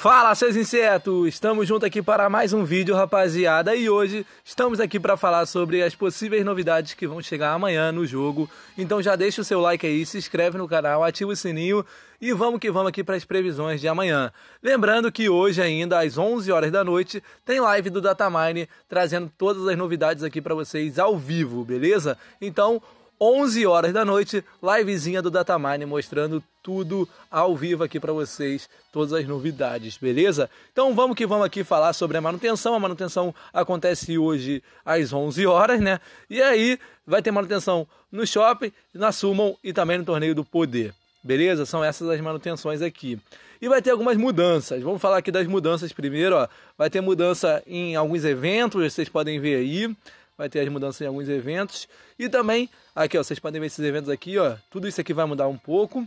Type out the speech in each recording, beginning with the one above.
Fala, seus insetos! Estamos junto aqui para mais um vídeo, rapaziada. E hoje estamos aqui para falar sobre as possíveis novidades que vão chegar amanhã no jogo. Então já deixa o seu like aí, se inscreve no canal, ativa o sininho e vamos que vamos aqui para as previsões de amanhã. Lembrando que hoje ainda, às 11 horas da noite, tem live do Datamine trazendo todas as novidades aqui para vocês ao vivo, beleza? Então 11 horas da noite, livezinha do Datamine mostrando tudo ao vivo aqui para vocês, todas as novidades, beleza? Então vamos que vamos aqui falar sobre a manutenção. A manutenção acontece hoje às 11 horas, né? E aí vai ter manutenção no shopping, na Summon e também no Torneio do Poder. Beleza? São essas as manutenções aqui. E vai ter algumas mudanças. Vamos falar aqui das mudanças primeiro, ó. Vai ter mudança em alguns eventos, vocês podem ver aí vai ter as mudanças em alguns eventos. E também, aqui ó, vocês podem ver esses eventos aqui, ó, tudo isso aqui vai mudar um pouco.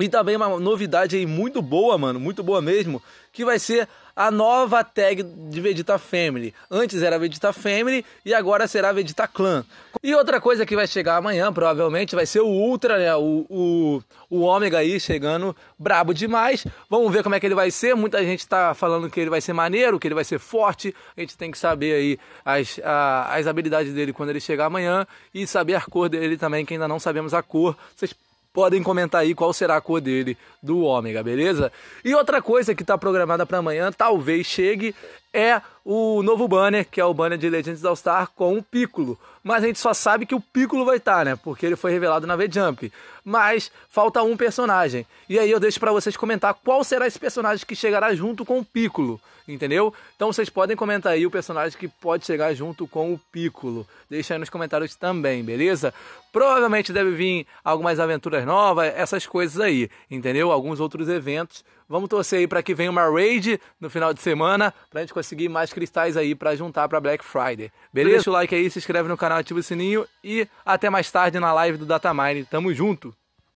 E também uma novidade aí muito boa, mano, muito boa mesmo, que vai ser a nova tag de Vegeta Family. Antes era Vegeta Family e agora será Vegeta Clan. E outra coisa que vai chegar amanhã, provavelmente, vai ser o Ultra, né? O, o, o Ômega aí chegando brabo demais. Vamos ver como é que ele vai ser. Muita gente tá falando que ele vai ser maneiro, que ele vai ser forte. A gente tem que saber aí as, a, as habilidades dele quando ele chegar amanhã e saber a cor dele também, que ainda não sabemos a cor. Vocês podem comentar aí qual será a cor dele do ômega, beleza? E outra coisa que está programada para amanhã, talvez chegue, é o novo banner, que é o banner de Legends All Star com o Piccolo. Mas a gente só sabe que o Piccolo vai estar, tá, né? Porque ele foi revelado na V-Jump. Mas falta um personagem. E aí eu deixo para vocês comentar qual será esse personagem que chegará junto com o Piccolo, entendeu? Então vocês podem comentar aí o personagem que pode chegar junto com o Piccolo. Deixa aí nos comentários também, beleza? Provavelmente deve vir algumas aventuras novas, essas coisas aí, entendeu? Alguns outros eventos Vamos torcer aí para que venha uma raid no final de semana, para a gente conseguir mais cristais aí para juntar para Black Friday. Beleza? Deixa o like aí, se inscreve no canal, ativa o sininho e até mais tarde na live do Datamine. Tamo junto!